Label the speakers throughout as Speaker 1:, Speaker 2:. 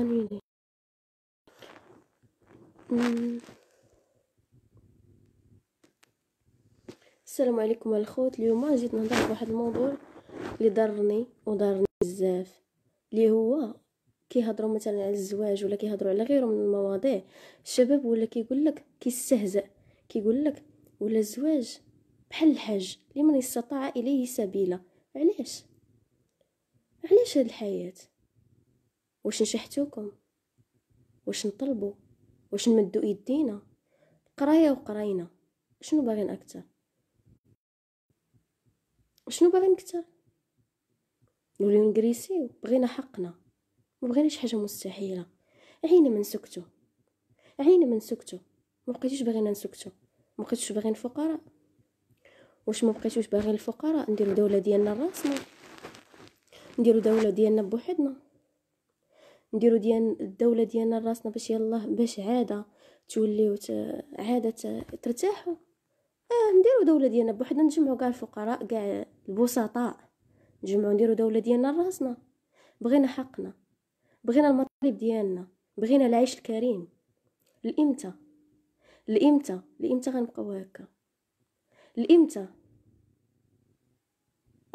Speaker 1: قانوني السلام عليكم الخوت اليوم جيت نهضر واحد الموضوع اللي ضرني وضرني بزاف اللي هو كيهضروا مثلا على الزواج ولا كيهضروا على غيره من المواضيع الشباب ولا كيقول لك كيستهزأ كيقول لك ولا الزواج بحال الحج لمن استطاع اليه سبيلا علاش علاش هاد الحياه واش نشحتوكم واش نطلبوا واش نمدو ايدينا قرايه وقراينا شنو باغين اكثر شنو باغين اكثر نوليو نجريسيو بغينا حقنا ما بغيناش حاجه مستحيله عينا من سكتو عينا من سكتو ما بقيتوش باغينا نسكتو ما بقيتوش باغيين الفقراء واش ما بقيتوش باغيين الفقراء نديرو دوله ديالنا راسنا نديرو دوله ديالنا بوحدنا نديرو ديال الدوله ديالنا لراسنا باش يلاه باش عاده توليو عاده ترتاحوا اه نديرو دوله ديالنا بوحدنا نجمعو كاع الفقراء كاع البسطاء نجمعو نديرو دوله ديالنا لراسنا بغينا حقنا بغينا المطالب ديالنا بغينا العيش الكريم لامتى لامتى لامتى غنبقاو هكا لامتى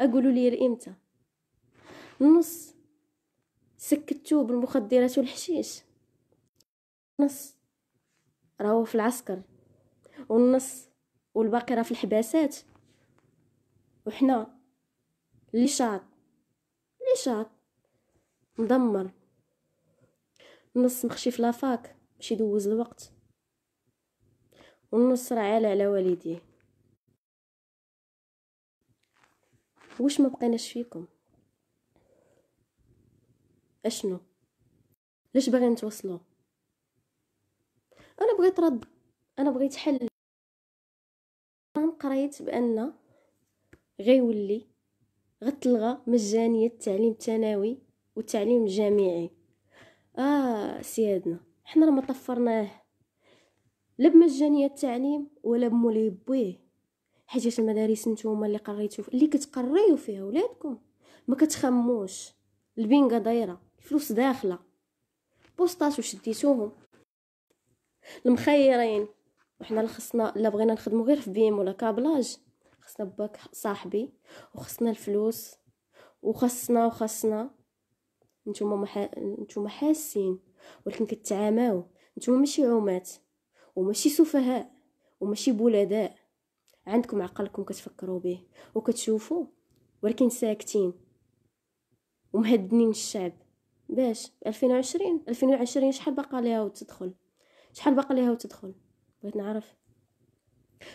Speaker 1: اقولوا لي لامتى نص سكتو بالمخدرات والحشيش نص راهو في العسكر والنص والباقي راه في الحباسات وحنا اللي شاط اللي شاط مدمر النص مخشي في لافاك باش يدوز الوقت والنص راه عالي على والديه واش ما بقيناش فيكم اشنو ليش باغي نتوصلوا انا بغيت رد انا بغيت حل قريت بان غيولي غتلغى مجانيه التعليم الثانوي والتعليم الجامعي اه سيادنا حنا راه ما طفرناه لا بمجانيه التعليم ولا بمولي بويه حيت المدارس نتوما اللي قريتو اللي كتقريو فيها ولادكم ما كتخموش البينغه دايره فلوس داخله بوسطات وشديتوهم المخيرين وحنا اللي خصنا لا بغينا نخدمو غير في بيم ولا كابلاج خصنا باك صاحبي وخصنا الفلوس وخصنا وخصنا نتوما محا... نتوما حاسين ولكن كتعاماو نتوما ماشي عومات وماشي سفهاء وماشي بولداء عندكم عقلكم كتفكروا به وكتشوفوا ولكن ساكتين ومهدنين الشعب باش 2020 2020 شحال باقا ليها وتدخل شحال باقا ليها وتدخل بغيت نعرف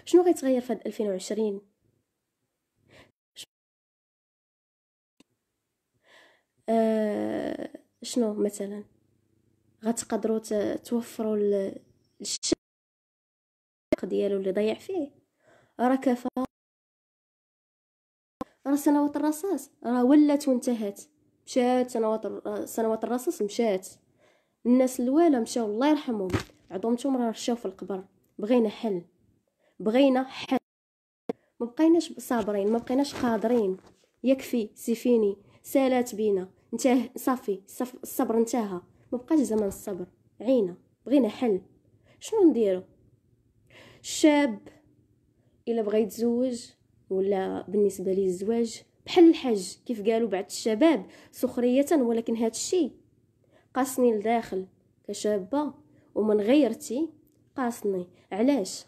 Speaker 1: شنو غيتغير في 2020 آه شنو مثلا غتقدروا توفروا الشق ديالو اللي ضيع فيه راه كفا راه سنوات الرصاص راه ولات وانتهت مشات سنوات سنوات الرصاص مشات الناس الوالا مشاو الله يرحمهم عظمتهم راه رشاو في القبر بغينا حل بغينا حل ما بقيناش صابرين ما بقيناش قادرين يكفي سيفيني سالات بينا انتهى صافي الصبر انتهى ما بقاش زمن الصبر عينا بغينا حل شنو نديرو الشاب الا بغى يتزوج ولا بالنسبه للزواج بحال الحج كيف قالوا بعض الشباب سخريه ولكن هاد الشي قاسني لداخل كشابه ومن غيرتي قاسني علاش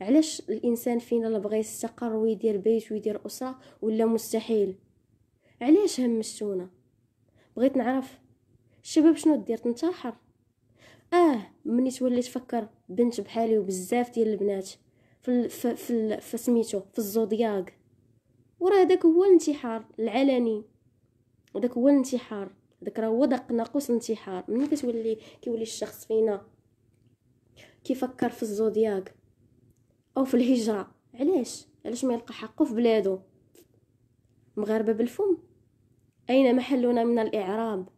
Speaker 1: علاش الانسان فينا اللي بغى يستقر ويدير بيت ويدير اسره ولا مستحيل علاش همشتونا بغيت نعرف الشباب شنو دير تنتحر اه مني تولي تفكر بنت بحالي وبزاف ديال البنات في في في, في سميتو في الزودياك وراه هذاك هو الانتحار العلني هذاك هو الانتحار داك راه هو داك ناقوس الانتحار ملي كتولي كيولي الشخص فينا كيفكر في الزودياك او في الهجره علاش علاش ما يلقى حقه في بلادو مغاربه بالفم اين محلنا من الاعراب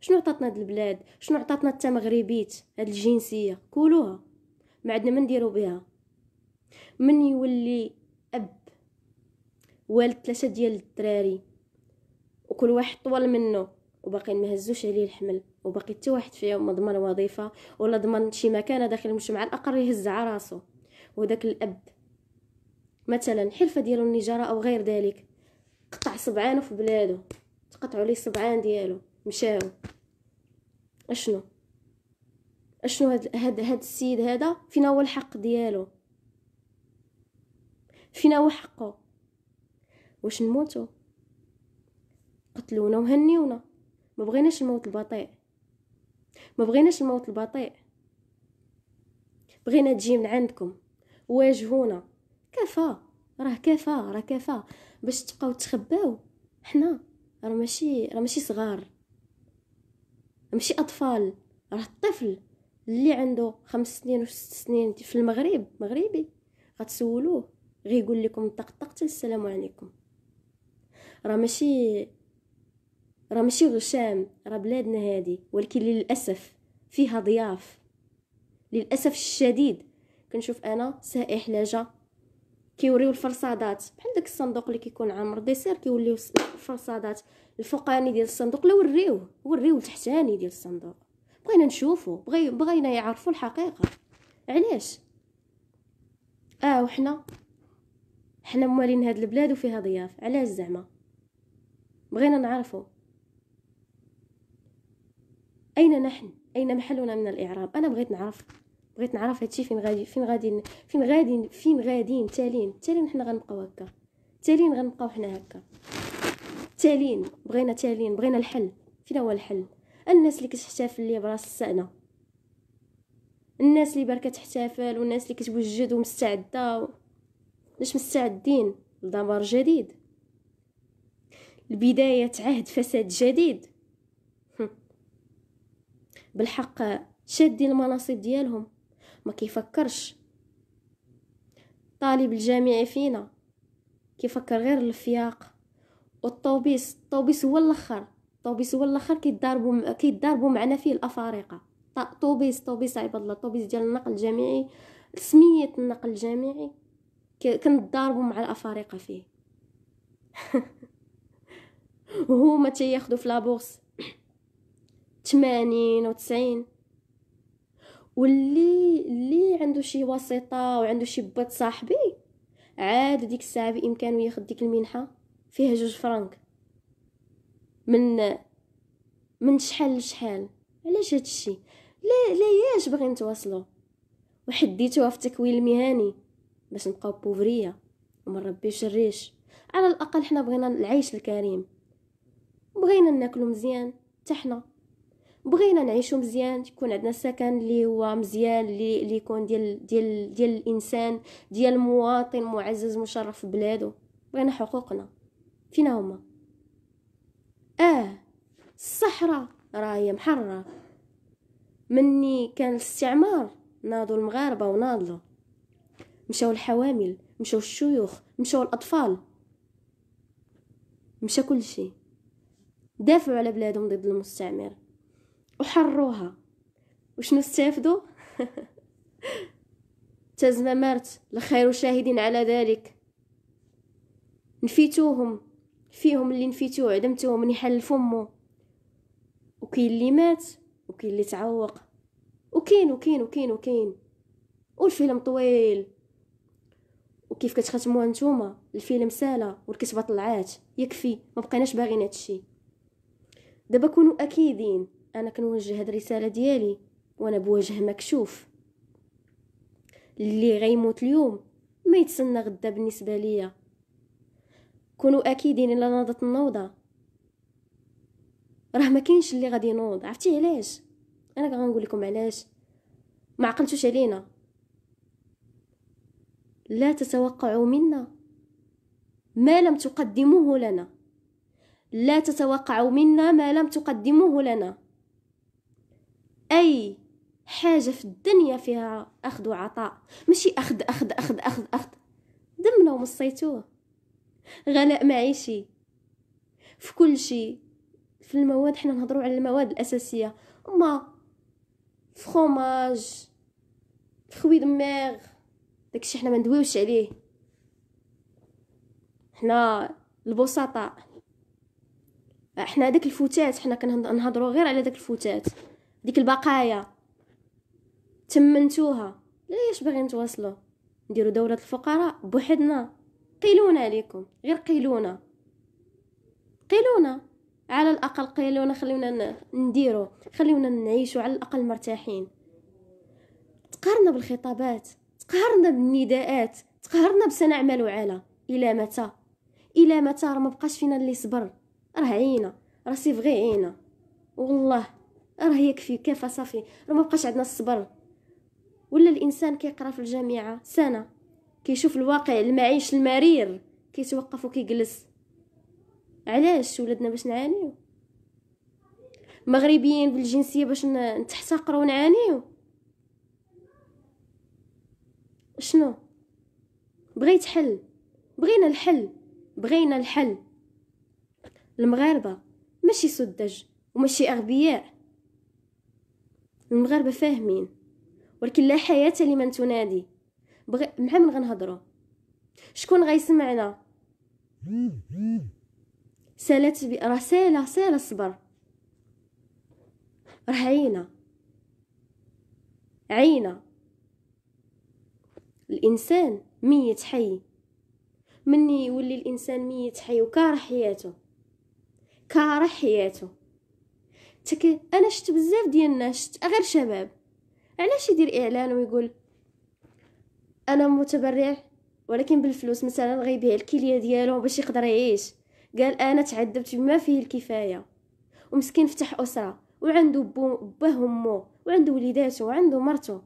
Speaker 1: شنو عطاتنا هاد البلاد شنو عطاتنا حتى مغربيت هاد الجنسيه كولوها ما عندنا ما نديرو بها من يولي اب والد ثلاثه ديال الدراري وكل واحد طول منه وباقي ما هزوش عليه الحمل وباقي حتى واحد فيهم ما ضمن وظيفه ولا ضمن شي مكانه داخل المجتمع الاقل يهز على راسو وداك الاب مثلا حلفه ديالو النجاره او غير ذلك قطع صبعانه في بلادو تقطعوا ليه سبعان ديالو مشاو اشنو اشنو هاد هاد, هاد السيد هذا فينا هو الحق ديالو فينا هو حقه واش نموتو قتلونا وهنيونا ما بغيناش الموت البطيء ما بغيناش الموت البطيء بغينا تجي من عندكم واجهونا كفا راه كفا راه كفا باش تبقاو تخباو حنا راه ماشي راه ماشي صغار ماشي اطفال راه الطفل اللي عنده خمس سنين وست سنين في المغرب مغربي غتسولوه غيقول لكم طقطقت السلام عليكم راه ماشي راه ماشي غشام راه بلادنا هادي ولكن للاسف فيها ضياف للاسف الشديد كنشوف انا سائح لاجا كيوريو الفرصادات بحال داك الصندوق اللي كيكون عامر ديسير كيوليو الفرصادات الفوقاني ديال الصندوق لا وريوه وريو التحتاني ديال الصندوق بغينا نشوفو بغي بغينا يعرفوا الحقيقه علاش اه وحنا حنا موالين هاد البلاد وفيها ضياف علاش زعما بغينا نعرفه أين نحن أين محلنا من الإعراب أنا بغيت نعرف بغيت نعرف هادشي فين غادي فين غادي فين غادي فين غاديين تالين تالين حنا غنبقاو هكا تالين غنبقاو حنا هكا تالين بغينا تالين بغينا الحل فين هو الحل الناس اللي كتحتفل لي براس السنه الناس اللي بركة تحتفل والناس اللي كتوجد ومستعده و... مستعدين لدمار جديد لبداية عهد فساد جديد بالحق شادين المناصب ديالهم ما كيفكرش طالب الجامعي فينا كيفكر غير الفياق والطوبيس الطوبيس هو الاخر الطوبيس هو الاخر كيتضاربوا كيتضاربوا معنا فيه الافارقه طوبيس طوبيس عباد الله طوبيس ديال النقل الجامعي سميه النقل الجامعي كنتضاربوا مع الافارقه فيه وهما تياخدو في لابورس تمانين وتسعين واللي اللي عنده شي وسيطه وعنده شي بات صاحبي عاد ديك الساعه بامكانه ياخد ديك المنحه فيها جوج فرانك من من شحال لشحال علاش هادشي لا ياش باغي نتواصلو وحديتوها في التكوين المهني باش نبقاو بوفريه وما نربيوش الريش على الاقل حنا بغينا العيش الكريم بغينا ناكلو مزيان تحنا بغينا نعيشو مزيان يكون عندنا السكن اللي هو مزيان اللي يكون ديال ديال ديال الانسان ديال مواطن معزز مشرف بلادو بغينا حقوقنا فينا هما اه الصحراء راهي محرره مني كان الاستعمار ناضوا المغاربه وناضلوا مشاو الحوامل مشاو الشيوخ مشاو الاطفال مشى كل شيء دافعوا على بلادهم ضد المستعمر وحروها وشنو استفدوا مارت الخير شاهدين على ذلك نفيتوهم فيهم اللي نفيتو عدمتوهم يحل فمو وكاين اللي مات وكاين اللي تعوق وكاين وكاين وكاين وكاين والفيلم طويل وكيف كتختموها نتوما الفيلم سالا والكتابه طلعات يكفي ما بقيناش باغيين هادشي دابا كونوا اكيدين انا كنوجه هاد الرساله ديالي وانا بوجه مكشوف اللي غيموت اليوم ما يتسنى غدا بالنسبه ليا كونوا اكيدين الا نوضت النوضه راه ما كاينش اللي غادي ينوض عرفتي علاش انا غنقول لكم علاش ما عقلتوش علينا لا تتوقعوا منا ما لم تقدموه لنا لا تتوقع منا ما لم تقدموه لنا أي حاجة في الدنيا فيها أخذ وعطاء ماشي أخذ أخذ أخذ أخذ أخذ دمنا ومصيتوه غلاء معيشي في كل شيء في المواد حنا نهضروا على المواد الأساسية ما فخوماج فخوي دماغ داكشي حنا ما ندويوش عليه حنا البسطاء احنا داك الفتات حنا كنهضروا غير على داك الفتات ديك البقايا تمنتوها ليش باغيين توصلوا نديروا دوره الفقراء بوحدنا قيلونا عليكم غير قيلونا قيلونا على الاقل قيلونا خليونا نديرو خليونا نعيشو على الاقل مرتاحين تقهرنا بالخطابات تقهرنا بالنداءات تقهرنا بسنعمل على الى متى الى متى راه مبقاش فينا اللي صبر راه عينا راه سي فغي عينا والله راه يكفي كافه صافي راه ما بقاش عندنا الصبر ولا الانسان كيقرا في الجامعه سنه كيشوف الواقع المعيش المرير كيتوقف وكيجلس علاش ولادنا باش نعانيو مغربيين بالجنسيه باش نتحتقروا ونعانيو شنو بغيت حل بغينا الحل بغينا الحل المغاربة ماشي سدج وماشي أغبياء المغاربة فاهمين ولكن لا حياة لمن تنادي بغي... مع من غنهضرو شكون غيسمعنا سالت بي... راه سالة سالة راه عينا عينا الإنسان ميت حي مني يولي الإنسان ميت حي وكاره حياته كاره حياته تك انا شفت بزاف ديال الناس غير شباب علاش يدير اعلان ويقول انا متبرع ولكن بالفلوس مثلا غيبيع الكليه ديالو باش يقدر يعيش قال انا تعذبت بما فيه الكفايه ومسكين فتح اسره وعنده بو باه ومو وعنده وليداته وعنده مرته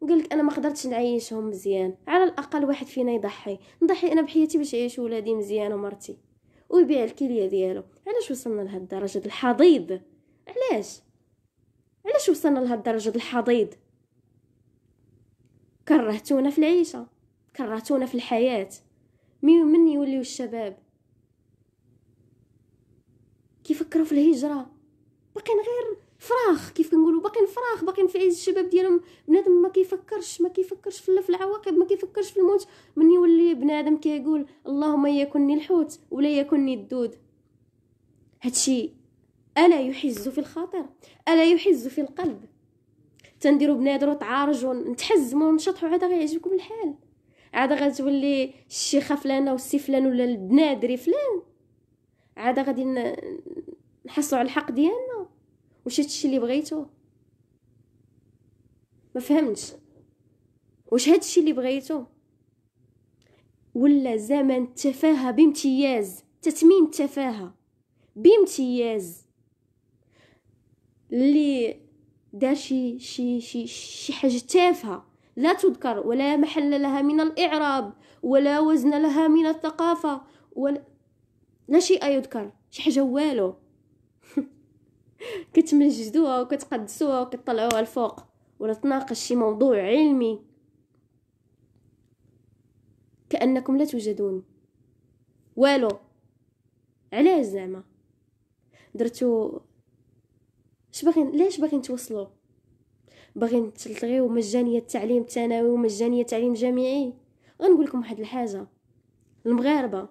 Speaker 1: وقال لك انا ما قدرتش نعيشهم مزيان على الاقل واحد فينا يضحي نضحي انا بحياتي باش يعيشوا ولادي مزيان ومرتي ويبيع الكليه ديالو علاش وصلنا لهاد الدرجه الحضيض علاش علاش وصلنا لهاد الدرجه الحضيض كرهتونا في العيشه كرهتونا في الحياه من يوليو الشباب كيفكروا في الهجره باقيين غير فراخ كيف كنقولوا باقيين فراخ باقيين في عز الشباب ديالهم بنادم ما كيفكرش ما كيفكرش في في العواقب ما كيفكرش في الموت من يولي بنادم كيقول اللهم يكني الحوت ولا يكني الدود هادشي الا يحز في الخاطر الا يحز في القلب تنديروا بنادرو تعارجوا نتحزموا ونشطحوا عاد غيعجبكم الحال عاد غتولي الشيخه فلانه والسي فلان ولا البنادري فلان عاد غادي نحصلوا على الحق ديالنا واش هادشي اللي بغيتو ما فهمتش واش هادشي اللي بغيتو ولا زمن التفاهه بامتياز تتمين التفاهه بامتياز اللي دار شي شي شي شي حاجه تافهه لا تذكر ولا محل لها من الاعراب ولا وزن لها من الثقافه ولا لا شيء يذكر شي حاجه والو كتمجدوها وكتقدسوها وكتطلعوها الفوق ولا تناقش شي موضوع علمي كانكم لا توجدون والو علاش زعما درتو اش باغين ليش باغين توصلوا باغين تلغيو مجانيه التعليم الثانوي ومجانيه التعليم الجامعي غنقول لكم واحد الحاجه المغاربه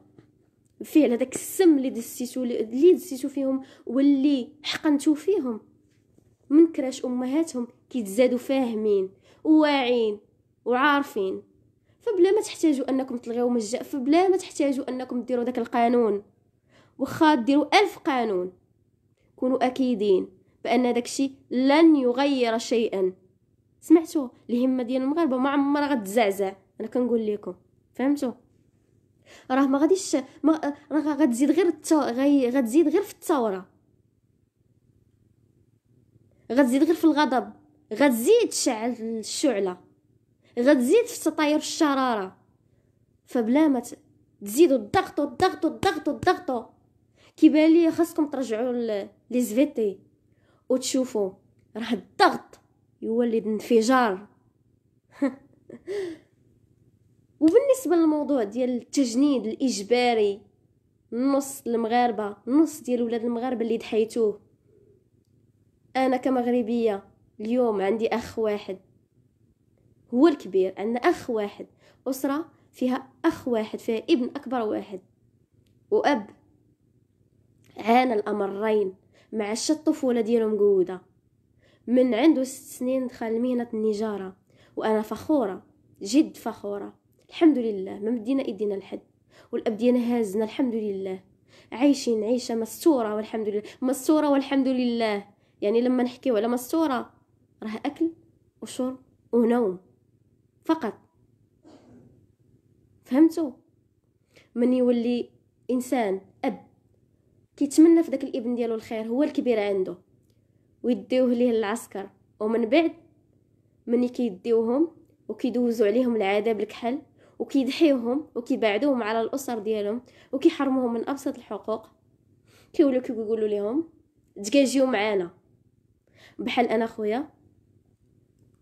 Speaker 1: فعل هذاك السم اللي دسيتو اللي دسيتو فيهم واللي حقنتو فيهم من كراش امهاتهم كيتزادوا فاهمين وواعين وعارفين فبلا ما تحتاجوا انكم تلغيو مجا فبلا ما تحتاجوا انكم ديروا داك القانون واخا ديروا ألف قانون كونوا اكيدين بان داكشي لن يغير شيئا سمعتوا الهمه ديال المغاربه ما عمرها غتزعزع انا كنقول لكم فهمتوا راه ما غاديش ما راه غتزيد غير التا غي غتزيد غير في الثوره غتزيد غير في الغضب غتزيد تشعل الشعله غتزيد في تطاير الشراره فبلا ما تزيدوا الضغط والضغط والضغط والضغط كيبان لي خاصكم ترجعوا لي زفيتي وتشوفوا راه الضغط يولد انفجار وبالنسبه للموضوع ديال التجنيد الاجباري نص المغاربه نص ديال ولاد المغاربه اللي دحيتوه انا كمغربيه اليوم عندي اخ واحد هو الكبير عندنا اخ واحد اسره فيها اخ واحد فيها ابن اكبر واحد واب عانى الامرين مع الطفوله ديالهم قوده من عنده ست سنين دخل مهنه النجاره وانا فخوره جد فخوره الحمد لله ما مدينا ايدينا لحد والاب ديالنا هازنا الحمد لله عايشين عيشه مستوره والحمد لله مستوره والحمد لله يعني لما نحكيو على مستوره راه اكل وشرب ونوم فقط فهمتوا من يولي انسان اب كيتمنى في داك الابن ديالو الخير هو الكبير عنده ويديوه ليه للعسكر ومن بعد من كيديوهم وكيدوزوا عليهم العذاب الكحل وكيضحيوهم وكيبعدوهم على الاسر ديالهم وكيحرموهم من ابسط الحقوق كيوليو كيقولوا لهم تجاجيو معانا بحال انا خويا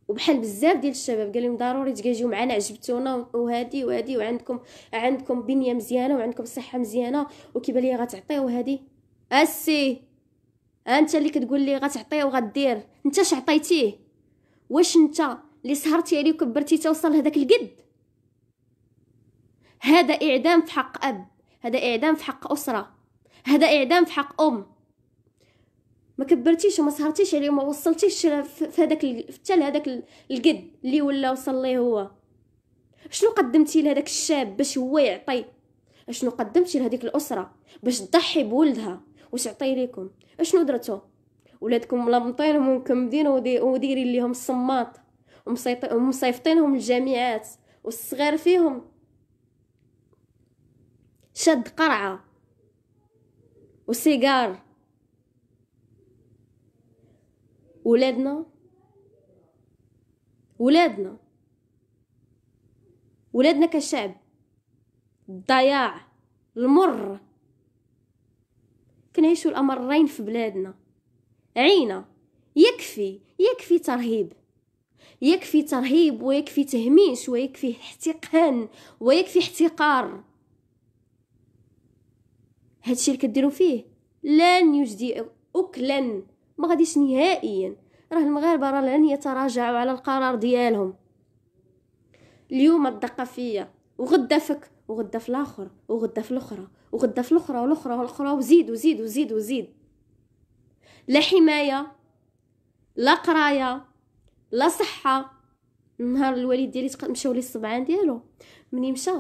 Speaker 1: وبحال بزاف ديال الشباب قال لهم ضروري تجاجيو معنا عجبتونا وهادي وهادي وعندكم عندكم بنيه مزيانه وعندكم صحه مزيانه وكيبان لي غتعطيو هادي اسي انت اللي كتقول لي غتعطيه وغدير انت اش عطيتيه واش انت اللي سهرتي عليه وكبرتي توصل لهداك القد هذا إعدام في حق أب هذا إعدام في حق أسرة هذا إعدام في حق أم ما كبرتيش وما سهرتيش عليه يعني وما وصلتيش في هذاك حتى لهذاك القد اللي ولا وصل ليه هو شنو قدمتي لهذاك الشاب باش هو يعطي شنو قدمتي لهذيك الاسره باش تضحي بولدها واش عطي ليكم اشنو درتو ولادكم ملمطينهم ومكمدين وديري ليهم الصماط ومصيفطينهم الجامعات والصغار فيهم شد قرعة وسيجار ولادنا ولادنا ولادنا كشعب الضياع المر كنعيشو الامرين في بلادنا عينا يكفي يكفي ترهيب يكفي ترهيب ويكفي تهميش ويكفي احتقان ويكفي احتقار هادشي اللي كديروا فيه لن يجدي اكلا ما غاديش نهائيا راه المغاربه راه لن يتراجعوا على القرار ديالهم اليوم الدقه فيا وغدا فك وغدا في الاخر وغدا في الاخرى وغدا في الاخرى والاخرى والاخرى وزيد وزيد وزيد وزيد لا حمايه لا قرايه لا صحه نهار الوالد ديالي مشاو لي الصبعان ديالو مني مشى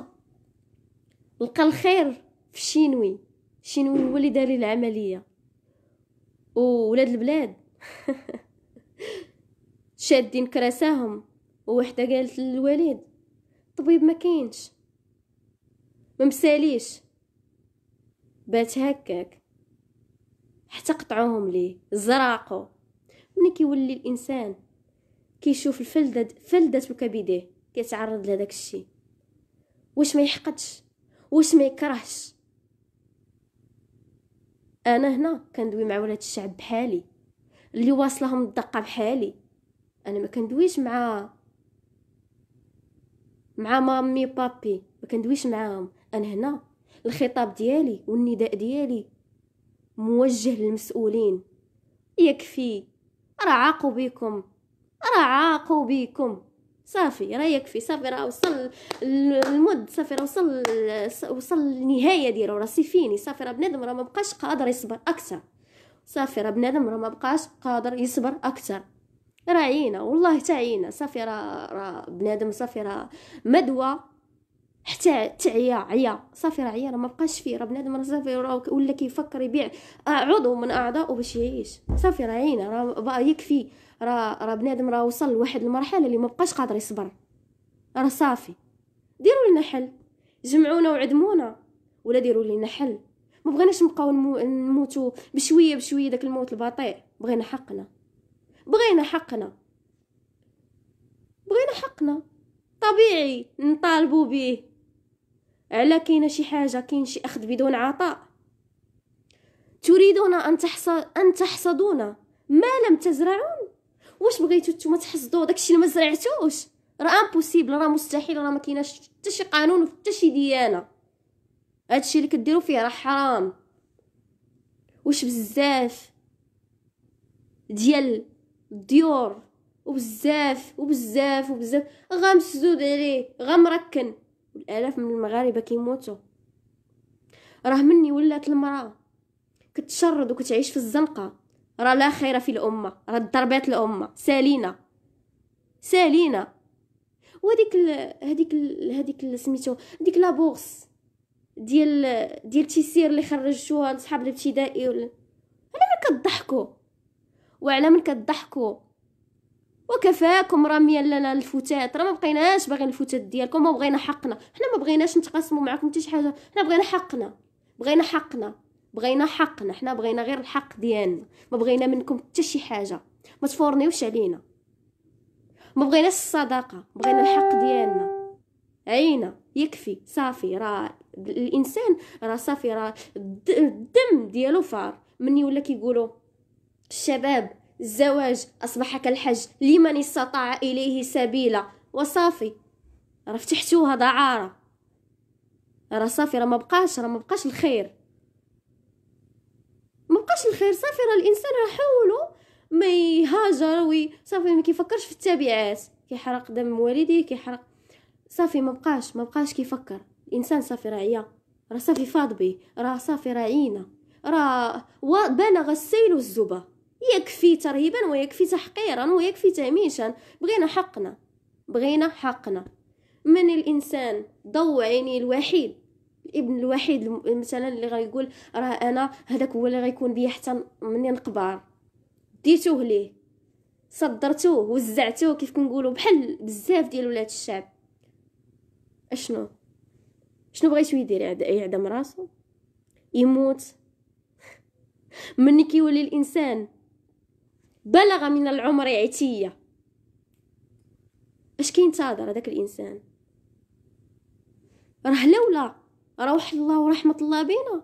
Speaker 1: لقى الخير في الشينوي شنو هو اللي دار العمليه وولاد البلاد شادين كراساهم ووحده قالت للوليد طبيب ما كاينش ما مساليش بات هكاك حتى قطعوهم ليه زراقو ملي كيولي الانسان كيشوف الفلدة فلدة كبديه كيتعرض لهداك الشيء واش ما يحقدش واش ما يكرهش انا هنا كندوي مع ولاد الشعب بحالي اللي واصلهم الدقه بحالي انا ما كندويش مع مع مامي بابي ما كندويش معاهم انا هنا الخطاب ديالي والنداء ديالي موجه للمسؤولين يكفي راه عاقوا بكم راه عاقوا بكم صافي راه يكفي صافي راه وصل المد صافي راه وصل وصل النهايه ديالو راه سيفيني صافي راه بنادم راه ما بقاش قادر يصبر اكثر صافي راه بنادم راه ما بقاش قادر يصبر اكثر راه عينا والله تا عينا صافي راه راه بنادم صافي راه مدوى حتى تعيا عيا صافي راه عيا راه ما بقاش فيه راه بنادم راه صافي راه ولا كيفكر يبيع عضو من اعضائه باش يعيش صافي راه عينا راه يكفي راه راه بنادم راه وصل لواحد المرحله اللي ما بقاش قادر يصبر راه صافي ديروا لنا حل جمعونا وعدمونا ولا ديروا لنا حل ما بغيناش نبقاو نموتوا بشويه بشويه داك الموت البطيء بغينا حقنا بغينا حقنا بغينا حقنا طبيعي نطالبوا به على كاينه شي حاجه كاين شي اخذ بدون عطاء تريدون ان تحصد ان تحصدون ما لم تزرعون واش بغيتو نتوما تحصدوا داكشي اللي ما زرعتوش راه امبوسيبل راه مستحيل راه ما كايناش حتى شي قانون وحتى شي ديانه هادشي اللي كديروا فيه راه حرام واش بزاف ديال الديور وبزاف وبزاف وبزاف غمسدود عليه غمركن الالاف من المغاربه كيموتوا راه مني ولات المراه كتشرد وكتعيش في الزنقه راه لا خير في الامه راه ضربات الامه سالينا سالينا وهذيك ال... هذيك ال... هذيك ال... سميتو ديك لا بورس ديال ديال تيسير اللي خرجتوها لصحاب الابتدائي ولا على من كتضحكوا وعلى من كتضحكوا وكفاكم رميا لنا الفتات راه ما بقيناش باغيين الفتات ديالكم وبغينا حقنا حنا ما بغيناش نتقاسموا معكم حتى شي حاجه حنا بغينا حقنا بغينا حقنا بغينا حقنا حنا بغينا غير الحق ديالنا ما بغينا منكم حتى شي حاجه ما تفورنيوش علينا ما بغيناش الصداقه بغينا الحق ديالنا عينا يكفي صافي راه الانسان راه صافي راه الدم ديالو فار من ولا كيقولوا الشباب الزواج اصبح كالحج لمن استطاع اليه سبيلا وصافي راه فتحتوها دعاره راه صافي راه ما بقاش راه ما بقاش الخير ما بقاش الخير صافي راه الانسان راه حولو ما يهاجر وي صافي ما كيفكرش في التبعات كيحرق دم والديه كيحرق صافي ما بقاش ما بقاش كيفكر الانسان صافي راه عيا راه صافي فاض بيه راه صافي راه عينا راه بلغ السيل الزبا يكفي ترهيبا ويكفي تحقيرا ويكفي تهميشا بغينا حقنا بغينا حقنا من الانسان ضو عيني الوحيد الابن الوحيد مثلا اللي غيقول راه انا هذاك هو اللي غيكون بيا حتى مني نكبر ديتوه ليه صدرتوه وزعتوه كيف كنقولوا بحال بزاف ديال ولاد الشعب اشنو شنو بغيتو يدير يعدم راسو يموت مني كيولي الانسان بلغ من العمر عتيه اش كينتظر هذاك الانسان راه لولا روح الله ورحمه الله بينا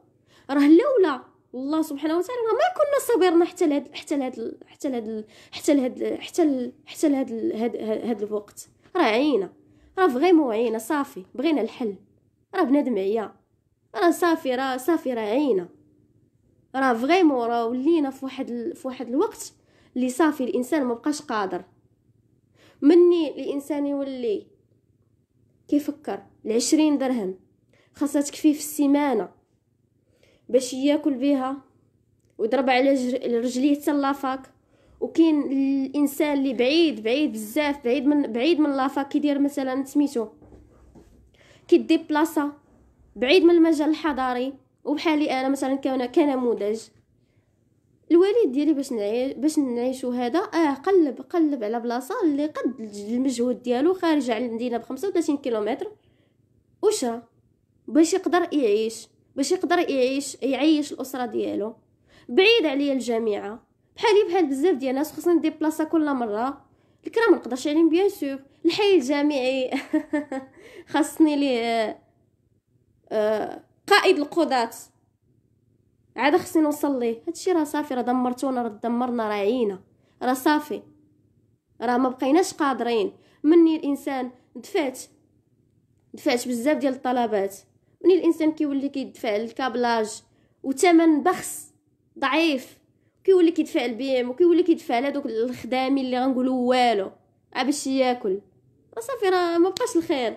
Speaker 1: راه لولا الله سبحانه وتعالى ما كنا صبرنا حتى لهاد حتى لهاد حتى لهاد حتى لهاد حتى حتى لهاد هاد الوقت راه عينا راه فغيمون عينا صافي بغينا الحل راه بنادم عيا راه صافي راه صافي راه عينا راه فغيمون راه ولينا في واحد في واحد الوقت اللي صافي الانسان ما بقاش قادر مني الانسان يولي كيفكر العشرين درهم خاصها تكفيه في السيمانه باش ياكل بها ويضرب على رجليه حتى لافاك وكاين الانسان اللي بعيد بعيد بزاف بعيد من بعيد من لافاك كيدير مثلا سميتو كيدي بلاصة بعيد من المجال الحضاري وبحالي انا مثلا كان كنموذج الوالد ديالي باش نعيش باش نعيشو هذا اه قلب قلب على بلاصه اللي قد المجهود ديالو خارج على المدينه ب 35 كيلومتر وشرا باش يقدر يعيش باش يقدر يعيش يعيش الاسره ديالو بعيد عليا الجامعه بحالي بحال بزاف ديال الناس خصني بلاصه كل مره الكرا ما نقدرش عليهم بيان سور الحي الجامعي خاصني لي آه، قائد القضاة عاد خصني نوصل ليه هادشي راه صافي راه دمرتونا راه دمرنا راه عينا راه صافي راه ما بقيناش قادرين مني الانسان دفعت دفعت بزاف ديال الطلبات ملي الانسان كيولي كيدفع الكابلاج وثمن بخس ضعيف كيولي كيدفع البيم وكيولي كيدفع دوك الخدامين اللي غنقولوا والو باش ياكل راه صافي راه ما بقاش الخير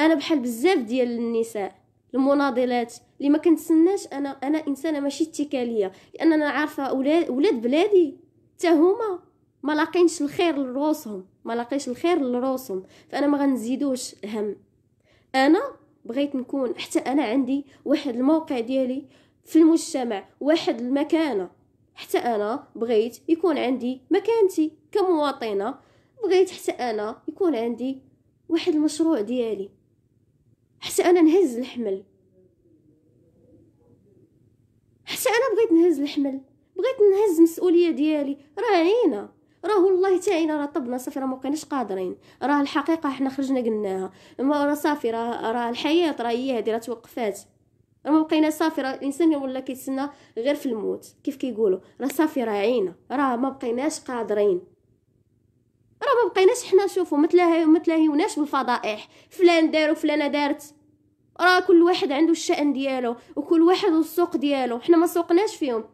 Speaker 1: انا بحال بزاف ديال النساء المناضلات اللي ما كنتسناش انا انا انسانه ماشي اتكاليه لان انا عارفه ولاد ولاد بلادي حتى هما ما لاقينش الخير لروسهم ما لاقيش الخير لروسهم فانا ما غنزيدوش هم انا بغيت نكون حتى انا عندي واحد الموقع ديالي في المجتمع واحد المكانه حتى انا بغيت يكون عندي مكانتي كمواطنه بغيت حتى انا يكون عندي واحد المشروع ديالي حتى انا نهز الحمل حتى انا بغيت نهز الحمل بغيت نهز المسؤوليه ديالي راه عينا راه والله تاعينا راه طبنا صافي راه مابقيناش قادرين راه الحقيقه حنا خرجنا قلناها راه صافي راه راه الحياه راه هي هذه راه توقفات راه مابقينا صافي راه الانسان ولا كيتسنى غير في الموت كيف كيقولوا راه صافي راه عينا راه مابقيناش قادرين راه مابقيناش حنا شوفوا متلاهيوناش بالفضائح فلان دار وفلانه دارت راه كل واحد عنده الشأن ديالو وكل واحد والسوق ديالو حنا ما سوقناش فيهم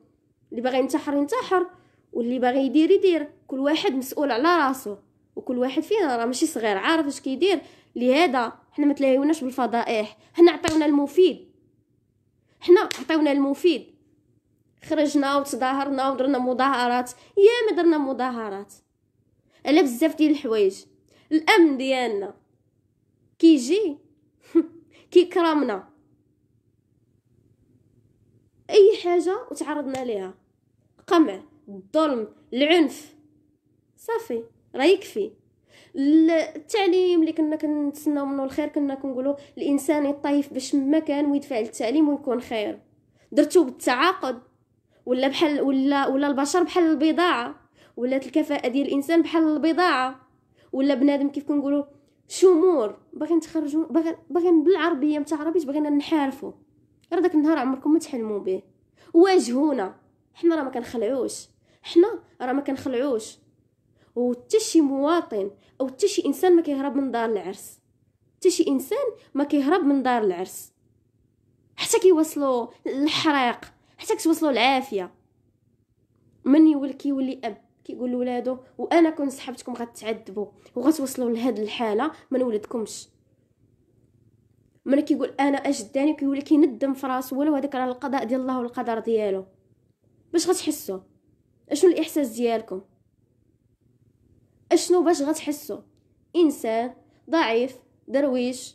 Speaker 1: اللي باغي ينتحر ينتحر واللي باغي يدير يدير كل واحد مسؤول على راسو وكل واحد فينا راه ماشي صغير عارف اش كيدير لهذا حنا ما تلهيوناش بالفضائح حنا عطيونا المفيد حنا عطيونا المفيد خرجنا وتظاهرنا ودرنا مظاهرات يا ما درنا مظاهرات على بزاف ديال الحوايج الامن ديالنا كيجي كيكرمنا اي حاجه وتعرضنا ليها قمع الظلم العنف صافي راه يكفي التعليم اللي كنا كنتسناو منه الخير كنا كنقولوا الانسان يطيف باش ما كان ويدفع للتعليم ويكون خير درتو بالتعاقد ولا بحال ولا ولا البشر بحال البضاعه ولات الكفاءه ديال الانسان بحال البضاعه ولا بنادم كيف كنقولوا شمور باغي نتخرجوا باغي باغي بالعربيه نتاع عربيش بغينا نحارفوا راه داك النهار عمركم ما تحلموا به واجهونا حنا راه ما كنخلعوش حنا راه ما كنخلعوش وحتى شي مواطن او حتى شي انسان ما كيهرب من دار العرس حتى شي انسان ما كيهرب من دار العرس حتى كيوصلوا للحريق حتى كيوصلوا العافيه من يولي كيولي اب كيقول لولادو وانا كون صحبتكم غتعذبوا وغتوصلوا لهاد الحاله ما نولدكمش من كيقول انا اجداني كيولي كيندم في راسو ولو هذاك راه القضاء ديال الله والقدر ديالو باش غتحسوا اشنو الاحساس ديالكم اشنو باش غتحسوا انسان ضعيف درويش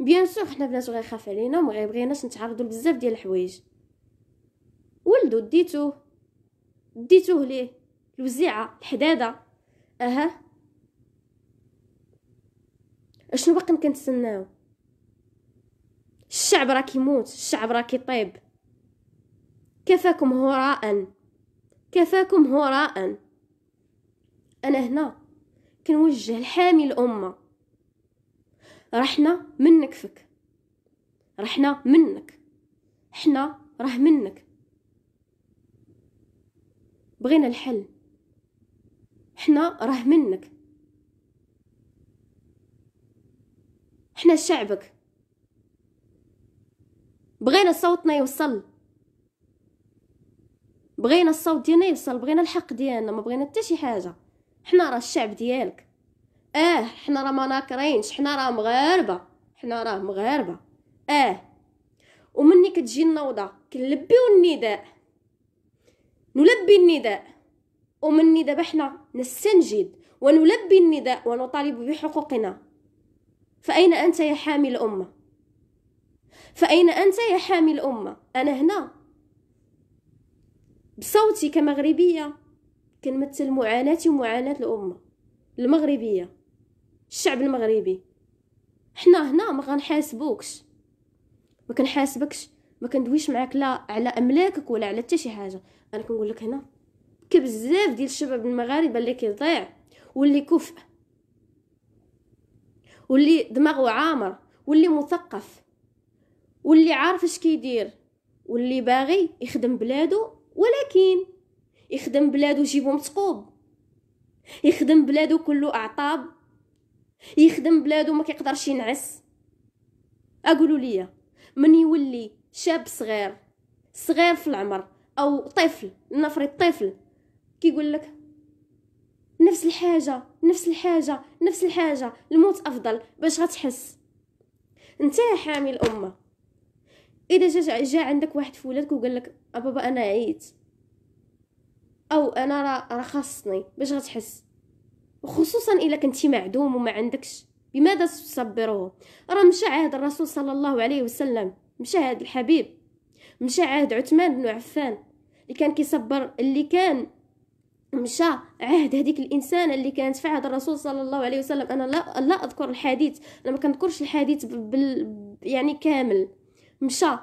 Speaker 1: بيان سور حنا بناتو غيخاف علينا وما غيبغيناش نتعرضوا لبزاف ديال الحوايج ولدو ديتوه ديتوه ليه الوزيعه الحداده اها اشنو باقي كنتسناو الشعب راه كيموت الشعب راه كيطيب كفاكم هراء كفاكم هراء أنا هنا كنوجه الحامي الأمة رحنا منك فك رحنا منك حنا راه منك بغينا الحل حنا راه منك حنا شعبك بغينا صوتنا يوصل بغينا الصوت ديالنا يوصل بغينا الحق ديالنا ما بغينا حتى شي حاجه حنا راه الشعب ديالك اه حنا راه ما ناكرينش حنا راه مغاربه حنا راه مغاربه اه ومني كتجي النوضه كنلبيو النداء نلبي النداء ومني دابا حنا نستنجد ونلبي النداء ونطالب بحقوقنا فأين أنت يا حامي الأمة؟ فأين أنت يا حامي الأمة؟ أنا هنا بصوتي كمغربيه كنمثل معاناتي ومعاناه الامه المغربيه الشعب المغربي حنا هنا ما غنحاسبوكش ما كنحاسبكش ما كندويش معاك لا على املاكك ولا على حتى شي حاجه انا كنقول لك هنا كبزاف ديال الشباب المغاربه اللي كيضيع واللي كفء واللي دماغه عامر واللي مثقف واللي عارف اش كيدير واللي باغي يخدم بلادو ولكن يخدم بلادو جيبو مثقوب يخدم بلادو كله اعطاب يخدم بلادو ما كيقدرش ينعس اقولوا لي من يولي شاب صغير صغير في العمر او طفل نفرض طفل كيقول لك نفس الحاجه نفس الحاجه نفس الحاجه الموت افضل باش غتحس انت حامي الامه اذا جا, جا عندك واحد ولادك وقال لك أه بابا انا عييت او انا راه را خاصني باش غتحس وخصوصا الا كنتي معدوم وما عندكش بماذا تصبروه راه مشى عهد الرسول صلى الله عليه وسلم مشى عهد الحبيب مشى عهد عثمان بن عفان اللي كان كيصبر اللي كان مشى عهد هذيك الانسانه اللي كانت في عهد الرسول صلى الله عليه وسلم انا لا لا اذكر الحديث انا ما كنذكرش الحديث بال يعني كامل مشى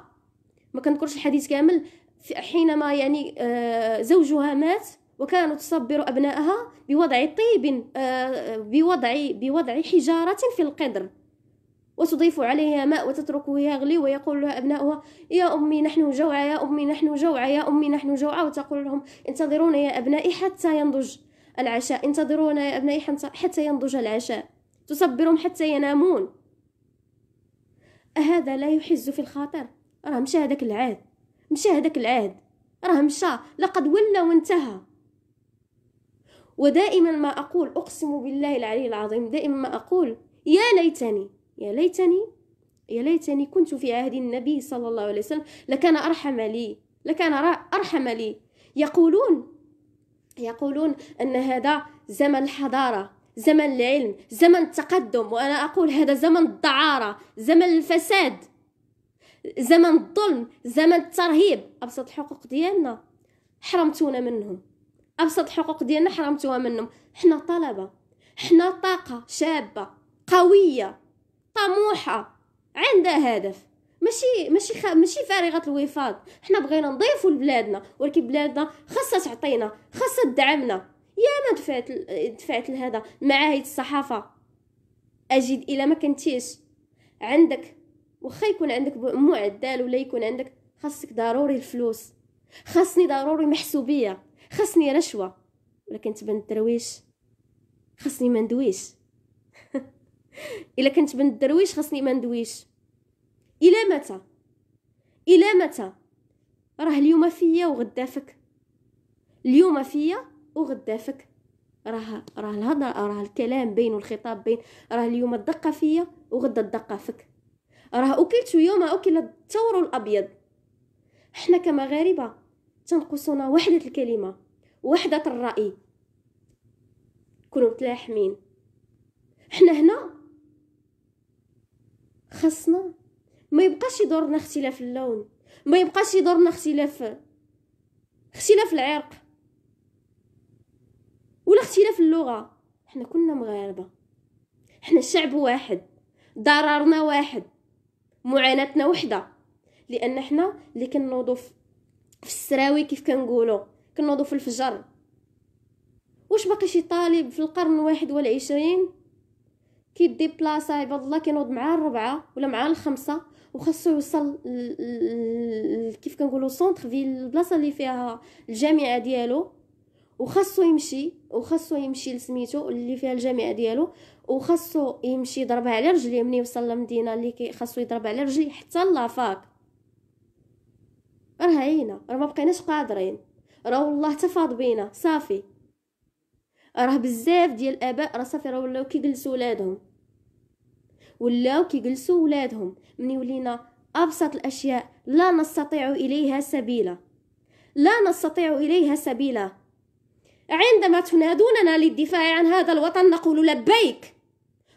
Speaker 1: ما كنذكرش الحديث كامل حينما يعني آه، زوجها مات وكانت تصبر أبنائها بوضع طيب آه، بوضع بوضع حجارة في القدر وتضيف عليها ماء وتتركه يغلي ويقول لها أبناؤها يا أمي نحن جوعى يا أمي نحن جوعى يا أمي نحن جوعى وتقول لهم انتظرون يا أبنائي حتى ينضج العشاء انتظرون يا أبنائي حتى ينضج العشاء تصبرهم حتى ينامون هذا لا يحز في الخاطر راه مشى هذاك العهد مشى هذاك العهد راه مشى لقد ولى وانتهى ودائما ما أقول أقسم بالله العلي العظيم دائما ما أقول يا ليتني يا ليتني يا ليتني كنت في عهد النبي صلى الله عليه وسلم لكان أرحم لي لكان أرحم لي يقولون يقولون أن هذا زمن الحضارة زمن العلم زمن التقدم وأنا أقول هذا زمن الدعارة زمن الفساد زمن الظلم زمن الترهيب أبسط الحقوق ديالنا حرمتونا منهم أبسط الحقوق ديالنا حرمتوها منهم حنا طلبة حنا طاقة شابة قوية طموحة عندها هدف ماشي ماشي خ... ماشي فارغه الوفاض حنا بغينا نضيفوا لبلادنا ولكن بلادنا خاصها تعطينا خاصها تدعمنا يا ما دفعت دفعت لهذا معاهد الصحافه اجد الا ما كنتيش عندك واخا يكون عندك معدل ولا يكون عندك خاصك ضروري الفلوس خاصني ضروري محسوبيه خاصني رشوه ولكن تبان الدرويش خاصني ما ندويش الا كنت بنت درويش خاصني ما ندويش الى متى الى متى راه اليوم فيا وغدا فيك اليوم فيا وغدافك راه راه الهضره راه الكلام بين والخطاب بين راه اليوم الدقه فيا وغدا الدقه فك راه اكلت يوم اكل الثور الابيض حنا كمغاربه تنقصنا وحده الكلمه وحده الراي كونوا متلاحمين حنا هنا خاصنا ما يبقاش يدورنا اختلاف اللون ما يبقاش يدورنا اختلاف اختلاف العرق ولا اختلاف اللغه حنا كلنا مغاربه حنا الشعب واحد ضررنا واحد معاناتنا وحده لان حنا اللي كنوضوا في السراوي كيف كنقولوا كنوضوا في الفجر واش باقي شي طالب في القرن الواحد والعشرين كيدي بلاصه عباد الله كينوض مع الربعه ولا مع الخمسه وخاصو يوصل كيف كنقولوا سونتر فيل البلاصه اللي فيها الجامعه ديالو وخاصو يمشي وخاصو يمشي لسميتو اللي فيها الجامع ديالو وخاصو يمشي يضربها على رجليه ملي يوصل للمدينه اللي خاصو يضرب على رجليه حتى لافاك راه عينا راه ما بقيناش قادرين راه والله تفاض بينا صافي راه بزاف ديال الاباء راه صافي راه ولاو كيجلسوا ولادهم ولاو كيجلسوا ولادهم ملي ولينا ابسط الاشياء لا نستطيع اليها سبيلا لا نستطيع اليها سبيلا عندما تنادوننا للدفاع عن هذا الوطن نقول لبيك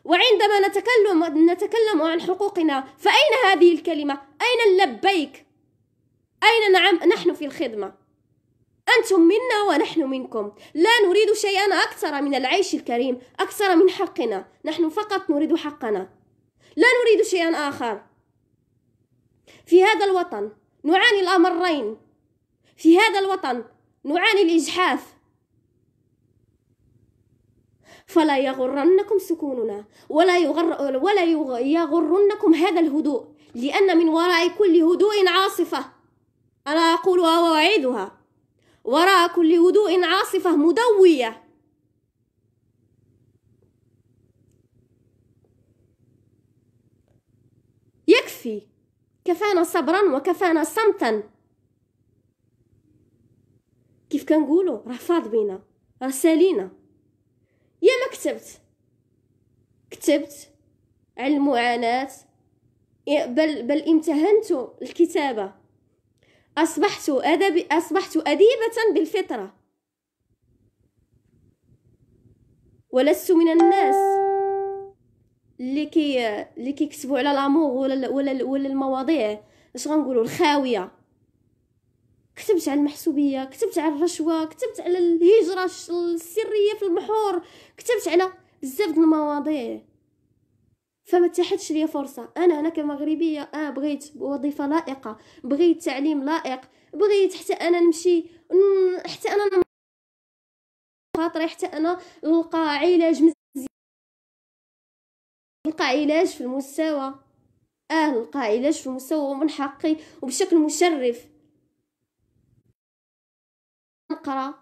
Speaker 1: وعندما نتكلم نتكلم عن حقوقنا فأين هذه الكلمة؟ أين اللبيك؟ أين نعم نحن في الخدمة؟ أنتم منا ونحن منكم لا نريد شيئا أكثر من العيش الكريم أكثر من حقنا نحن فقط نريد حقنا لا نريد شيئا آخر في هذا الوطن نعاني الأمرين في هذا الوطن نعاني الإجحاف فلا يغرنكم سكوننا ولا يغر ولا يغرنكم هذا الهدوء لأن من وراء كل هدوء عاصفة أنا أقولها وأعيدها وراء كل هدوء عاصفة مدوية يكفي كفانا صبرا وكفانا صمتا كيف كنقولوا راه فاض بينا راه سالينا يا ما كتبت كتبت على المعاناة إيه، بل بل امتهنت الكتابة أصبحت أدب أصبحت أديبة بالفطرة ولست من الناس اللي كي اللي كيكتبوا على لامور ولا ولا ولا المواضيع اش غنقولوا الخاويه كتبت على المحسوبيه كتبت على الرشوه كتبت على الهجره السريه في المحور كتبت على بزاف د المواضيع فما تحتش ليا فرصه انا انا كمغربيه اه بغيت وظيفه لائقه بغيت تعليم لائق بغيت حتى انا نمشي حتى انا خاطري حتى انا نلقى علاج مزيان نلقى علاج في المستوى اه نلقى علاج في المستوى من حقي وبشكل مشرف نقرا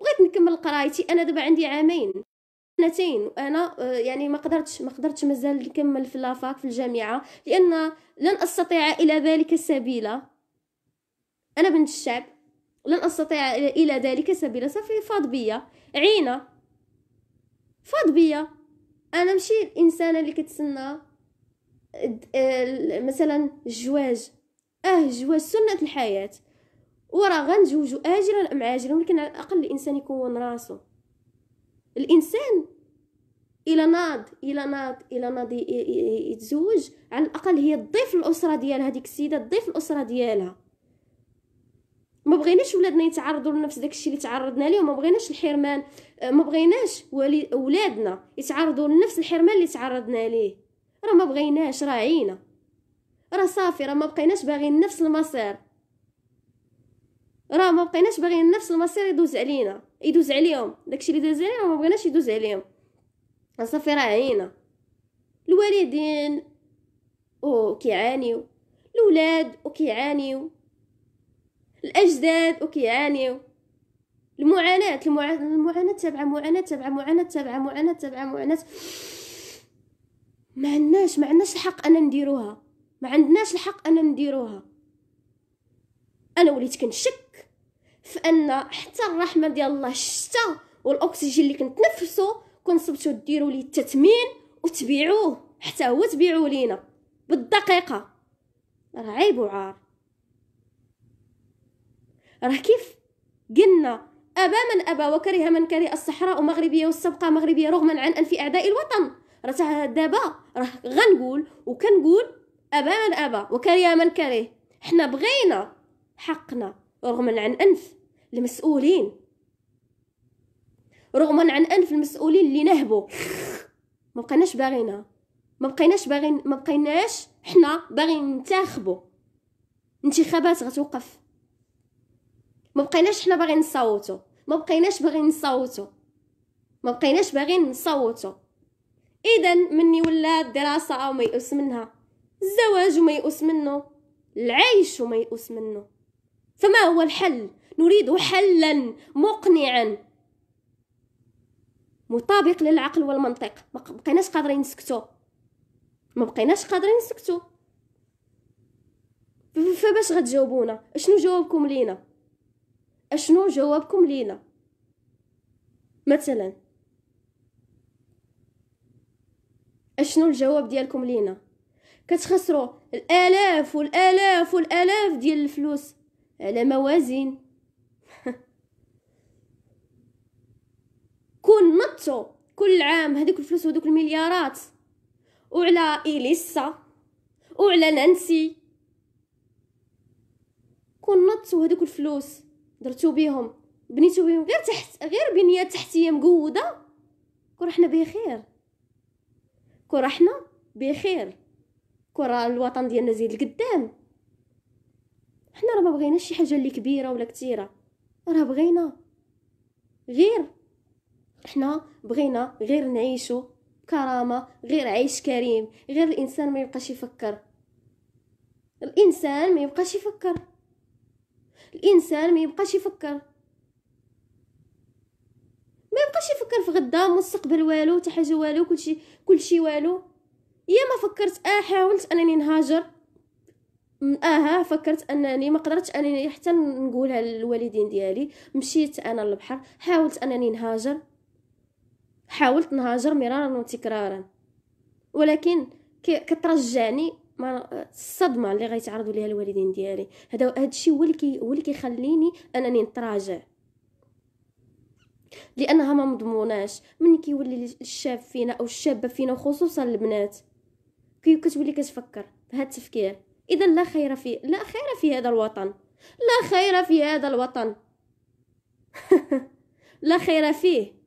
Speaker 1: بغيت نكمل قرايتي انا دابا عندي عامين سنتين وانا آه، يعني ما قدرتش ما قدرتش مازال نكمل في لافاك في الجامعه لان لن استطيع الى ذلك السبيل انا بنت الشعب لن استطيع الى ذلك سبيلا صافي فاض بيا عينا فاض بيا انا ماشي الانسانه اللي كتسنى آه، مثلا الجواج اه الجواج سنه الحياه وراه غنزوجو اجرا ام عاجلا ولكن على الاقل الانسان يكون راسو الانسان الى ناض الى ناض الى ناض يتزوج على الاقل هي تضيف الاسره ديالها هذيك السيده تضيف الاسره ديالها ما بغيناش ولادنا يتعرضوا لنفس داكشي اللي تعرضنا ليه وما بغيناش الحرمان آه، ما بغيناش ولادنا يتعرضوا لنفس الحرمان اللي تعرضنا ليه راه ما بغيناش راه عينا راه صافي راه ما بقيناش باغيين نفس المصير راه ما بقيناش باغيين نفس المصير يدوز علينا يدوز عليهم داكشي اللي داز علينا ما بغيناش يدوز عليهم صافي راه عينا الوالدين او كيعانيو الاولاد وكيعانيو الاجداد وكيعانيو المعاناة المعاناة تبع معاناة تبع معاناة تبع معاناة تبع معاناة ما عندناش ما عندناش الحق انا نديروها ما عندناش الحق انا نديروها انا وليت كنشك في ان حتى الرحمه ديال الله الشتاء والاكسجين اللي كنتنفسو كنصبتو ديروا ليه التثمين وتبيعوه حتى هو تبيعوه لينا بالدقيقه راه عيب وعار راه كيف قلنا ابى من ابى وكره من كره الصحراء مغربيه والسبقه مغربيه رغما عن انف اعداء الوطن راه دابا راه غنقول وكنقول ابى من ابى وكره من كره حنا بغينا حقنا رغما عن انف المسؤولين رغما عن انف المسؤولين اللي نهبوا ما بقيناش باغينها ما بقيناش باغين ما بقيناش حنا باغيين ننتخبوا انتخابات غتوقف ما بقيناش حنا باغيين نصوتوا ما بقيناش باغيين نصوتوا ما بقيناش باغيين نصوتوا اذا مني ولا الدراسه او ما يئس منها الزواج وما يئس منه العيش وما يئس منه فما هو الحل نريد حلا مقنعا مطابق للعقل والمنطق ما بقيناش قادرين نسكتو ما بقيناش قادرين نسكتو فباش غتجاوبونا اشنو جوابكم لينا اشنو جوابكم لينا مثلا اشنو الجواب ديالكم لينا كتخسروا الالاف والالاف والالاف ديال الفلوس على موازين كون نطوا كل عام هذوك الفلوس وهذوك المليارات وعلى إليسا وعلى نانسي كون نطوا هذوك الفلوس درتو بيهم بنيتو بيهم غير تحت غير بنية تحتية مقودة كون رحنا بخير كون رحنا بخير كون الوطن ديالنا زيد القدام حنا راه ما بغيناش شي حاجه اللي كبيره ولا كثيره راه بغينا غير احنا بغينا غير نعيشو بكرامه غير عيش كريم غير الانسان ما يبقاش يفكر الانسان ما يبقاش يفكر الانسان ما يبقاش يفكر ما يبقاش يفكر في غدا مستقبل والو حتى حاجه والو كلشي كلشي والو يا ما فكرت اه حاولت انني نهاجر اه فكرت انني ما قدرتش انني حتى نقولها للوالدين ديالي مشيت انا للبحر حاولت انني نهاجر حاولت نهاجر مرارا وتكرارا ولكن كترجعني ما الصدمه اللي غيتعرضوا ليها الوالدين ديالي هذا هذا الشيء هو اللي هو اللي كيخليني انني نتراجع لانها ما مضموناش من كيولي الشاب فينا او الشابه فينا وخصوصا البنات كي كتولي كتفكر بهذا التفكير اذا لا خير في لا خير في هذا الوطن لا خير في هذا الوطن لا خير فيه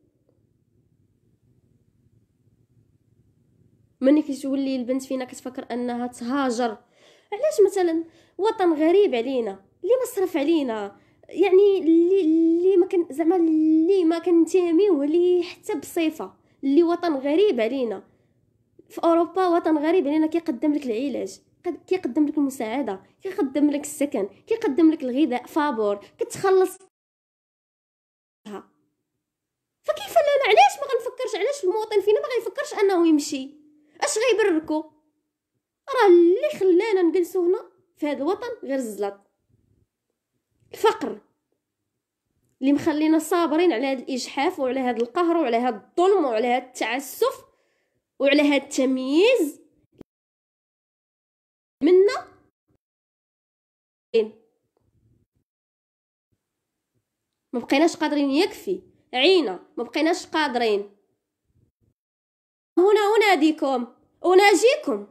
Speaker 1: ملي كتولي البنت فينا كتفكر انها تهاجر علاش مثلا وطن غريب علينا اللي مصرف علينا يعني اللي اللي ما كان زعما اللي ما كنتميوه ليه حتى بصفه اللي وطن غريب علينا في اوروبا وطن غريب علينا كيقدم لك العلاج كيقدم لك المساعده كيقدم لك السكن كيقدم لك الغذاء فابور كتخلص فكيف لا علاش ما غنفكرش علاش المواطن فينا ما غيفكرش انه يمشي اش غيبركو راه اللي خلانا نجلسو هنا في هذا الوطن غير الزلط الفقر اللي مخلينا صابرين على هذا الاجحاف وعلى هذا القهر وعلى هذا الظلم وعلى هذا التعسف وعلى هذا التمييز منا إيه. ما بقيناش قادرين يكفي عينا ما بقيناش قادرين هنا أناديكم أناجيكم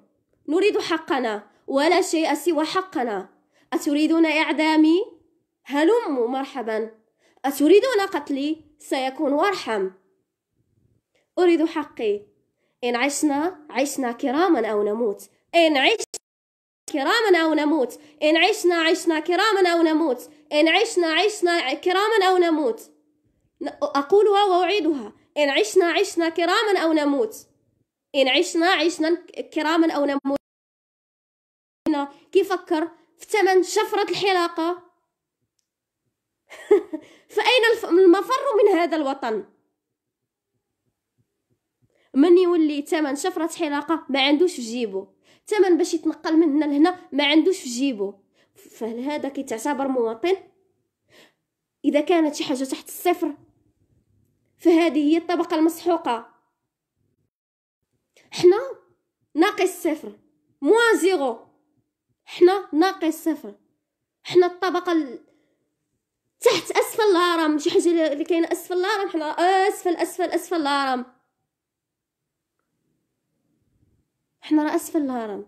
Speaker 1: نريد حقنا ولا شيء سوى حقنا أتريدون إعدامي؟ هلموا مرحبا أتريدون قتلي؟ سيكون أرحم أريد حقي إن عشنا عشنا كراما أو نموت إن عشنا كراما أو نموت إن عشنا عشنا كراما أو نموت إن عشنا عشنا كراما أو نموت أقولها وأعيدها إن عشنا عشنا كراما أو نموت إن عشنا عشنا كراما أو نموذجنا كيفكر في ثمن شفرة الحلاقة فأين المفر من هذا الوطن من يولي ثمن شفرة حلاقة ما عندوش في جيبه ثمن باش يتنقل من هنا لهنا ما عندوش في جيبه فهل هذا كيتعتبر مواطن إذا كانت شي حاجة تحت الصفر فهذه هي الطبقة المسحوقة حنا ناقص صفر موان زيرو حنا ناقص صفر حنا الطبقه ال... تحت اسفل الهرم شي حاجه اللي كاينه اسفل الهرم حنا اسفل اسفل اسفل الهرم حنا راه اسفل الهرم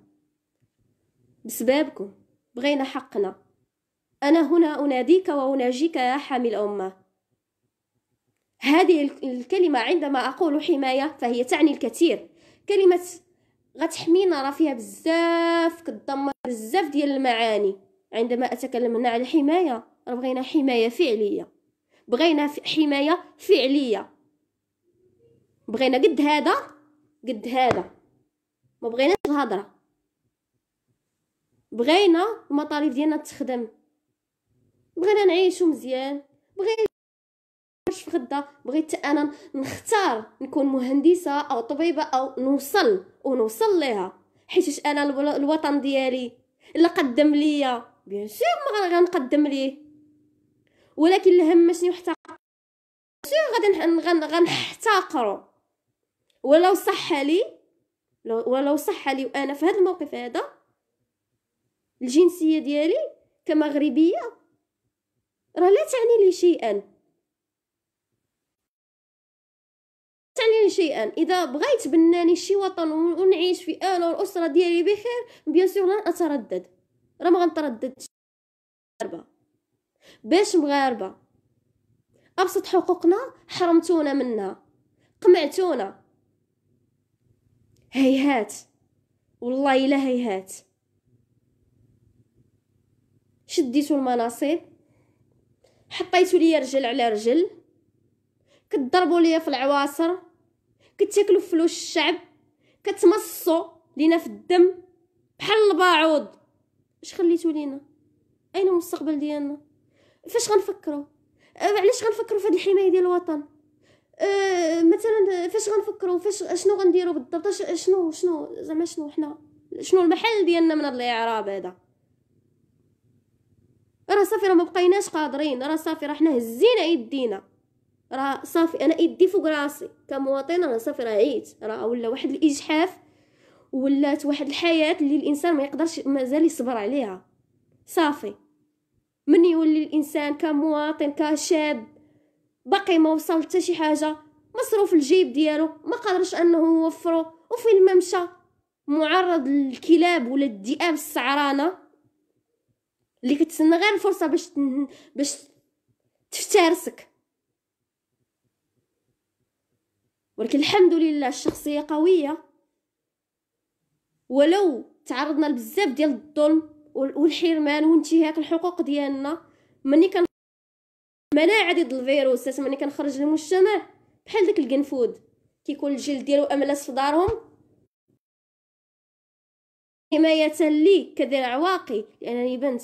Speaker 1: بسبابكم بغينا حقنا انا هنا اناديك واناجيك يا حامي الامه هذه الكلمه عندما اقول حمايه فهي تعني الكثير كلمه غتحمينا راه فيها بزاف كتضمن بزاف ديال المعاني عندما اتكلم هنا على حمايه راه بغينا حمايه فعليه بغينا حمايه فعليه بغينا قد هذا قد هذا ما بغيناش الهضره بغينا المطالب ديالنا تخدم بغينا نعيشو مزيان بغينا في غدا بغيت انا نختار نكون مهندسه او طبيبه او نوصل ونوصل ليها حيت انا الوطن ديالي الا قدم ليا بيان سور ما غنقدم ليه ولكن اللي همشني وحتى سور غادي غنحتقرو ولو صح لي ولو صح لي وانا في هذا الموقف هذا الجنسيه ديالي كمغربيه راه لا تعني لي شيئا شيئا اذا بغيت بناني شي وطن ونعيش في انا والاسره ديالي بخير بيان سور لن اتردد راه ما غنترددش مغاربه باش مغاربه ابسط حقوقنا حرمتونا منها قمعتونا هيهات والله الا هيهات شديتو المناصب حطيتو ليا رجل على رجل كتضربوا ليا في العواصر كتاكلوا فلوس الشعب كتمصوا لينا في الدم بحال الباعوض اش خليتو لينا اين المستقبل ديالنا فاش غنفكروا أه، علاش غنفكروا في هذه الحمايه ديال الوطن أه مثلا فاش غنفكروا فاش شنو غنديروا بالضبط شنو شنو زعما شنو حنا شنو المحل ديالنا من هذا الاعراب هذا راه صافي راه ما بقيناش قادرين راه صافي راه حنا هزينا يدينا راه صافي انا ايدي فوق راسي كمواطنه راه صافي راه عييت راه ولا واحد الاجحاف ولات واحد الحياه اللي الانسان ما يقدرش مازال يصبر عليها صافي من يولي الانسان كمواطن كشاب باقي ما وصل حتى شي حاجه مصروف الجيب ديالو ما قدرش انه يوفرو وفي ما معرض للكلاب ولا الذئاب السعرانه اللي كتسنى غير الفرصه باش باش تفترسك ولكن الحمد لله الشخصيه قويه ولو تعرضنا لبزاف ديال الظلم والحرمان وانتهاك الحقوق ديالنا ملي كان مناعه ضد الفيروسات ملي كنخرج للمجتمع بحال داك القنفود كيكون الجلد ديالو املس في دارهم حماية لي كدير عواقي لانني بنت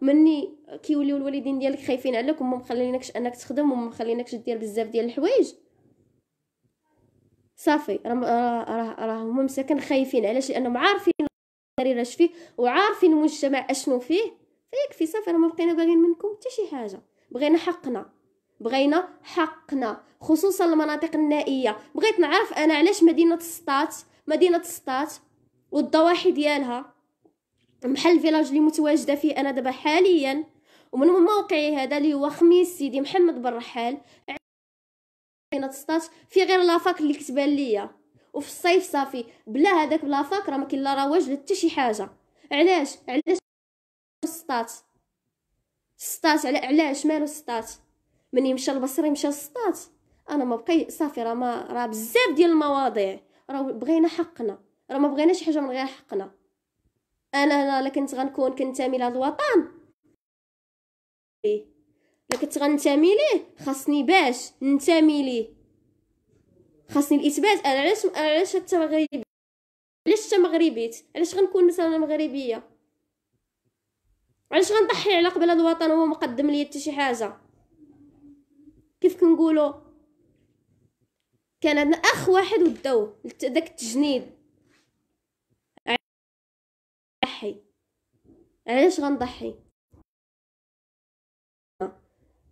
Speaker 1: مني كيوليو الوالدين ديالك خايفين عليك وما مخلينكش انك تخدم وما مخلينكش دير بزاف ديال الحوايج صافي آه، راه راه هما مساكن خايفين علاش لانهم عارفين الدرير اش فيه وعارفين المجتمع اشنو فيه فيكفي صافي راه ما بقينا باغيين منكم حتى شي حاجه بغينا حقنا بغينا حقنا خصوصا المناطق النائيه بغيت نعرف انا علاش مدينه سطات مدينه سطات والضواحي ديالها بحال الفيلاج اللي متواجده فيه انا دابا حاليا ومن موقعي هذا اللي هو خميس سيدي محمد بن رحال حقينا تسطات في غير لافاك اللي كتبان ليا وفي الصيف صافي بلا هذاك لافاك راه ما كاين لا رواج لا حتى شي حاجه علاش علاش تسطات على علاش مالو تسطات من يمشى البصري مشى تسطات انا ما بقي صافي راه ما راه بزاف ديال المواضيع راه بغينا حقنا راه ما بغيناش حاجه من غير حقنا انا انا لكنت غنكون كنتمي لهذا الوطن كنت غنتمي ليه خاصني باش ننتمي ليه خاصني الاثبات انا علاش علاش حتى مغربي علاش حتى مغربيت علاش غنكون مثلا مغربيه علاش غنضحي على قبل هذا الوطن وهو مقدم لي حتى شي حاجه كيف كنقولوا كان عندنا اخ واحد وداو داك التجنيد علاش غنضحي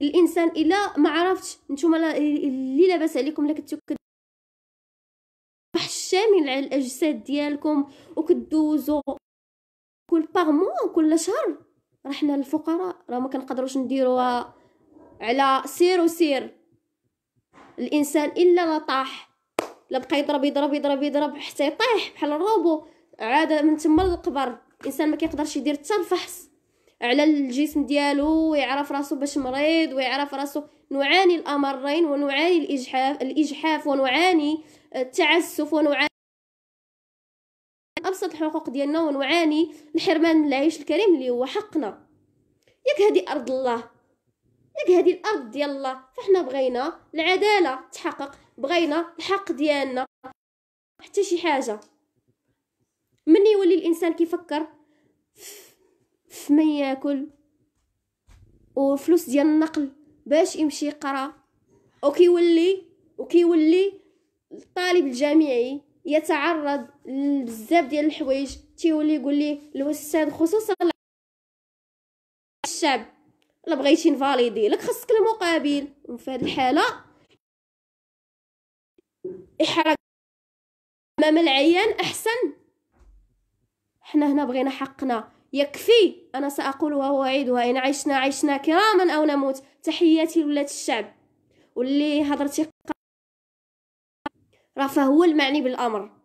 Speaker 1: الانسان الا ما عرفتش نتوما اللي لاباس عليكم الا كنتو شامل على الاجساد ديالكم وكدوزو كل باغ موا كل شهر راه حنا الفقراء راه ما كنقدروش نديروها على سير وسير الانسان الا لا طاح لا بقى يضرب يضرب يضرب يضرب حتى يطيح بحال الروبو عاد من تما للقبر الانسان ما كيقدرش يدير حتى الفحص على الجسم ديالو ويعرف راسو باش مريض ويعرف راسو نعاني الامرين ونعاني الاجحاف الاجحاف ونعاني التعسف ونعاني ابسط الحقوق ديالنا ونعاني الحرمان من العيش الكريم اللي هو حقنا ياك هذه ارض الله ياك هذه الارض ديال الله فاحنا بغينا العداله تحقق بغينا الحق ديالنا حتى شي حاجه من يولي الانسان كيفكر فمن ياكل وفلوس ديال النقل باش يمشي يقرا وكيولي وكيولي الطالب الجامعي يتعرض لبزاف ديال الحوايج تيولي يقول لي الاستاذ خصوصا الشعب الا بغيتي نفاليدي لك خصك المقابل وفي هذه الحاله احرق امام العيان احسن حنا هنا بغينا حقنا يكفي أنا سأقولها وأعيدها إن عشنا عشنا كراما أو نموت تحياتي لولاة الشعب واللي هضرتي راه فهو المعني بالأمر